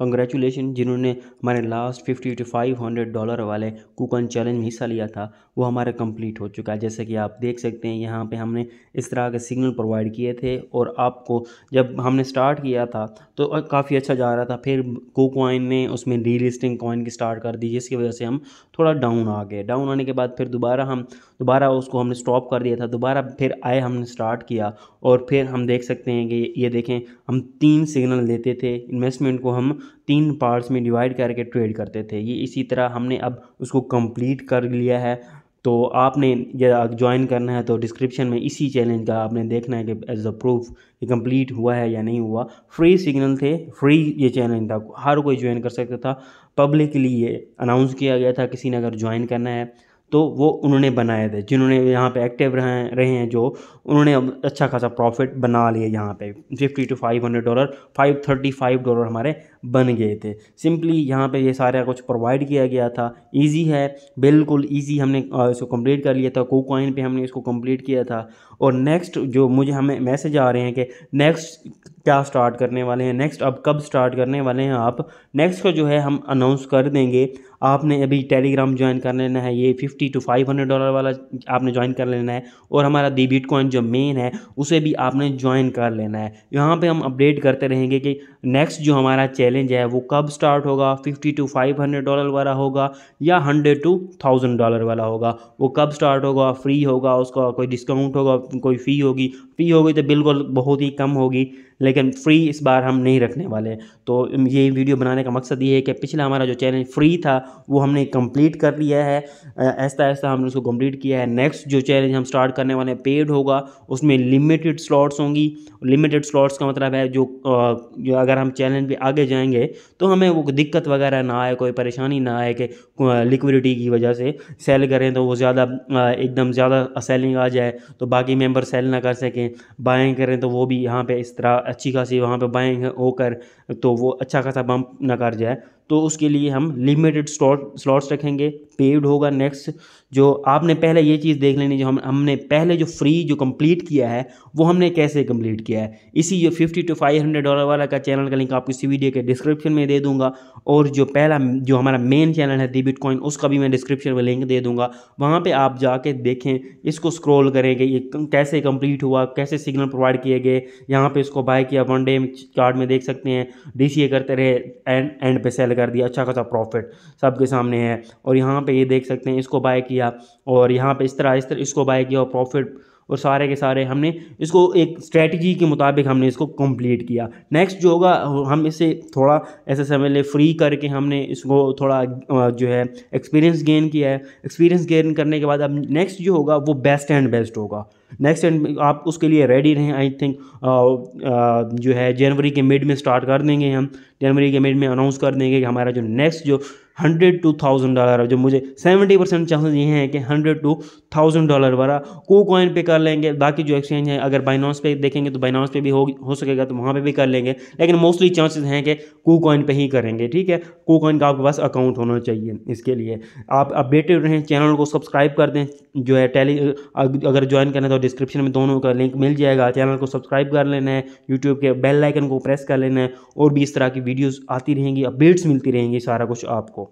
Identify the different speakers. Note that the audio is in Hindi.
Speaker 1: कंग्रेचुलेशन जिन्होंने हमारे last fifty two five hundred dollar वाले कूपन चैलेंज में हिस्सा लिया था वो हमारा कंप्लीट हो चुका है जैसे कि आप देख सकते हैं यहाँ पे हमने इस तरह के सिग्नल प्रोवाइड किए थे और आपको जब हमने स्टार्ट किया था तो काफ़ी अच्छा जा रहा था फिर कोकॉइन ने उसमें डी लिस्टिंग कॉइन की स्टार्ट कर दी जिसकी वजह से हम थोड़ा डाउन आ गए डाउन आने के बाद फिर दोबारा हम दोबारा उसको हमने स्टॉप कर दिया था दोबारा फिर आए हमने स्टार्ट किया और फिर हम देख सकते हैं कि ये देखें हम तीन सिग्नल लेते थे इन्वेस्टमेंट को हम तीन पार्ट्स में डिवाइड करके ट्रेड करते थे ये इसी तरह हमने अब उसको कंप्लीट कर लिया है तो आपने ज्वाइन करना है तो डिस्क्रिप्शन में इसी चैलेंज का आपने देखना है कि एज अ प्रूफ कि कंप्लीट हुआ है या नहीं हुआ फ्री सिग्नल थे फ्री ये चैलेंज था हर कोई ज्वाइन कर सकता था पब्लिकली ये अनाउंस किया गया था किसी ने अगर ज्वाइन करना है तो वो उन्होंने बनाए थे जिन्होंने यहाँ पे एक्टिव रहे रहे हैं जो उन्होंने अच्छा खासा प्रॉफिट बना लिए यहाँ पे fifty two five hundred dollar five thirty five dollar हमारे बन गए थे सिंपली यहाँ पे ये सारा कुछ प्रोवाइड किया गया था इजी है बिल्कुल इजी हमने इसको कंप्लीट कर लिया था को कॉइन पे हमने इसको कंप्लीट किया था और नेक्स्ट जो मुझे हमें मैसेज आ रहे हैं कि नेक्स्ट क्या स्टार्ट करने वाले हैं नेक्स्ट अब कब स्टार्ट करने वाले हैं आप नेक्स्ट को जो है हम अनाउंस कर देंगे आपने अभी टेलीग्राम ज्वाइन कर लेना है ये fifty two five hundred dollar वाला आपने ज्वाइन कर लेना है और हमारा दी बीट कॉइन जो मेन है उसे भी आपने ज्वाइन कर लेना है यहाँ पे हम अपडेट करते रहेंगे कि नेक्स्ट जो हमारा चैलेंज है वो कब स्टार्ट होगा fifty two five hundred dollar वाला होगा या हंड्रेड टू थाउजेंड डॉलर वाला होगा वो कब स्टार्ट होगा फ्री होगा उसका कोई डिस्काउंट होगा कोई फ़ी होगी फ्री होगी तो बिल्कुल बहुत ही कम होगी लेकिन फ्री इस बार हम नहीं रखने वाले तो ये वीडियो बनाने का मकसद ये है कि पिछला हमारा जो चैलेंज फ्री था वो हमने कंप्लीट कर लिया है ऐसा ऐसा हमने उसको कंप्लीट किया है नेक्स्ट जो चैलेंज हम स्टार्ट करने वाले हैं पेड होगा उसमें लिमिटेड स्लॉट्स होंगी लिमिटेड स्लॉट्स का मतलब है जो, जो अगर हम चैलेंज पर आगे जाएंगे तो हमें वो दिक्कत वगैरह ना आए कोई परेशानी ना आए कि लिक्विडिटी की वजह से सेल करें तो वो ज़्यादा एकदम ज़्यादा सेलिंग आ जाए तो बाकी मेम्बर सेल ना कर सकें बाइंग करें तो वो भी यहाँ पे इस तरह अच्छी खासी वहाँ पे बाइंग होकर तो वो अच्छा खासा बम्प नकार जाए तो उसके लिए हम लिमिटेड स्लॉट स्लॉट्स रखेंगे पेड होगा नेक्स्ट जो आपने पहले ये चीज़ देख लेनी जो हम हमने पहले जो फ्री जो कंप्लीट किया है वो हमने कैसे कंप्लीट किया है इसी जो fifty two five hundred dollar वाला का चैनल का लिंक आपको इसी वीडियो के डिस्क्रिप्शन में दे दूंगा और जो पहला जो हमारा मेन चैनल है दी बिटकॉइन उसका भी मैं डिस्क्रिप्शन में लिंक दे दूंगा वहाँ पर आप जाके देखें इसको स्क्रोल करें कि ये कैसे कंप्लीट हुआ कैसे सिग्नल प्रोवाइड किए गए यहाँ पर इसको बाय किया वन डे चार्ट में देख सकते हैं डी करते रहे एंड एंड पे सेल कर दिया अच्छा खासा प्रॉफिट सबके सामने है और यहाँ पे ये देख सकते हैं इसको बाय किया और यहाँ पे इस तरह इस तरह इसको बाय किया और प्रॉफिट और सारे के सारे हमने इसको एक स्ट्रेटजी के मुताबिक हमने इसको कंप्लीट किया नेक्स्ट जो होगा हम इसे थोड़ा ऐसे समझ ले फ्री करके हमने इसको थोड़ा जो है एक्सपीरियंस गेन किया है एक्सपीरियंस गेन करने के बाद अब नेक्स्ट जो होगा वो बेस्ट एंड बेस्ट होगा नेक्स्ट एंड आप उसके लिए रेडी रहें आई थिंक uh, uh, जो है जनवरी के मिड में स्टार्ट कर देंगे हम जनवरी के मिड में अनाउंस कर देंगे कि हमारा जो नेक्स्ट जो हंड्रेड टू थाउजेंड डॉलर जो मुझे सेवेंटी परसेंट चांसेस ये हैं कि हंड्रेड टू थाउजेंड डॉलर वाला को कॉइन पे कर लेंगे बाकी जो एक्सचेंज है अगर बाइनॉन्स पे देखेंगे तो बाइनॉन्स पे भी हो हो सकेगा तो वहाँ पे भी कर लेंगे लेकिन मोस्टली चांसेस हैं कि को कॉइन पे ही करेंगे ठीक है को कॉइन का आपके पास अकाउंट होना चाहिए इसके लिए आप अपडेटेड रहें चैनल को सब्सक्राइब कर दें जो है टेली अगर ज्वाइन करना तो डिस्क्रिप्शन में दोनों का लिंक मिल जाएगा चैनल को सब्सक्राइब कर लेना है यूट्यूब के बेल आइकन को प्रेस कर लेना है और भी इस तरह की वीडियोज़ आती रहेंगी अपडेट्स मिलती रहेंगी सारा कुछ आपको